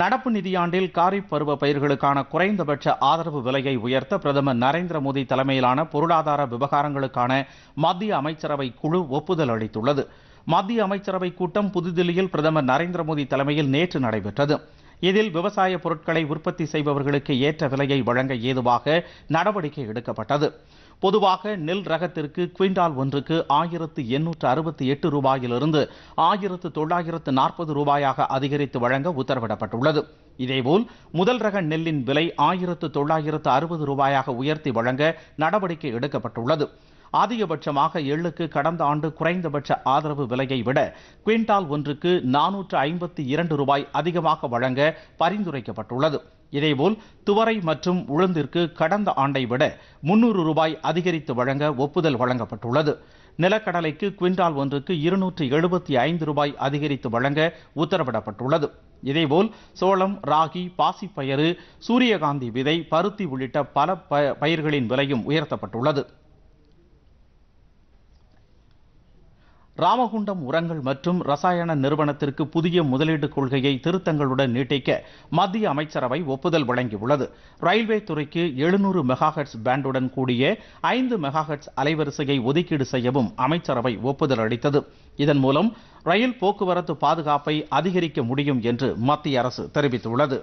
நடப்பு நிதியாண்டில் காரிப் பருவ பயிர்களுக்கான குறைந்தபட்ச ஆதரவு விலையை உயர்த்த பிரதமர் நரேந்திர மோடி தலைமையிலான பொருளாதார விவகாரங்களுக்கான மத்திய அமைச்சரவை குழு ஒப்புதல் அளித்துள்ளது மத்திய அமைச்சரவை கூட்டம் புதுதில்லியில் பிரதமர் நரேந்திர மோடி தலைமையில் நேற்று நடைபெற்றது இதில் விவசாய பொருட்களை உற்பத்தி செய்பவர்களுக்கு ஏற்ற விலையை வழங்க ஏதுவாக நடவடிக்கை எடுக்கப்பட்டது பொதுவாக நெல் ரகத்திற்கு குவிண்டால் ஒன்றுக்கு ஆயிரத்து எண்ணூற்று அறுபத்தி எட்டு ரூபாயிலிருந்து ஆயிரத்து தொள்ளாயிரத்து நாற்பது ரூபாயாக அதிகரித்து வழங்க உத்தரவிடப்பட்டுள்ளது இதேபோல் முதல் ரக நெல்லின் விலை ஆயிரத்து தொள்ளாயிரத்து அறுபது ரூபாயாக உயர்த்தி வழங்க நடவடிக்கை எடுக்கப்பட்டுள்ளது அதிகபட்சமாக எள்ளுக்கு கடந்த ஆண்டு குறைந்தபட்ச ஆதரவு விலையை விட குவிண்டால் ஒன்றுக்கு நானூற்று ஐம்பத்தி இரண்டு ரூபாய் அதிகமாக வழங்க பரிந்துரைக்கப்பட்டுள்ளது இதேபோல் துவரை மற்றும் உளுந்திற்கு கடந்த ஆண்டை விட முன்னூறு ரூபாய் அதிகரித்து வழங்க ஒப்புதல் வழங்கப்பட்டுள்ளது நிலக்கடலைக்கு குவிண்டால் ஒன்றுக்கு இருநூற்றி எழுபத்தி ஐந்து ரூபாய் அதிகரித்து வழங்க உத்தரவிடப்பட்டுள்ளது இதேபோல் சோளம் ராகி பாசிப்பயறு சூரியகாந்தி விதை பருத்தி உள்ளிட்ட பல பயிர்களின் விலையும் உயர்த்தப்பட்டுள்ளது ராமகுண்டம் உரங்கள் மற்றும் ரசாயன நிறுவனத்திற்கு புதிய முதலீடு கொள்கையை திருத்தங்களுடன் நீட்டிக்க மத்திய அமைச்சரவை ஒப்புதல் வழங்கியுள்ளது ரயில்வே துறைக்கு எழுநூறு மெகாஹெட்ஸ் பேண்டுடன் கூடிய ஐந்து மெகாஹெட்ஸ் அலைவரிசையை ஒதுக்கீடு செய்யவும் அமைச்சரவை ஒப்புதல் அளித்தது இதன் மூலம் ரயில் போக்குவரத்து பாதுகாப்பை அதிகரிக்க முடியும் என்று மத்திய அரசு தெரிவித்துள்ளது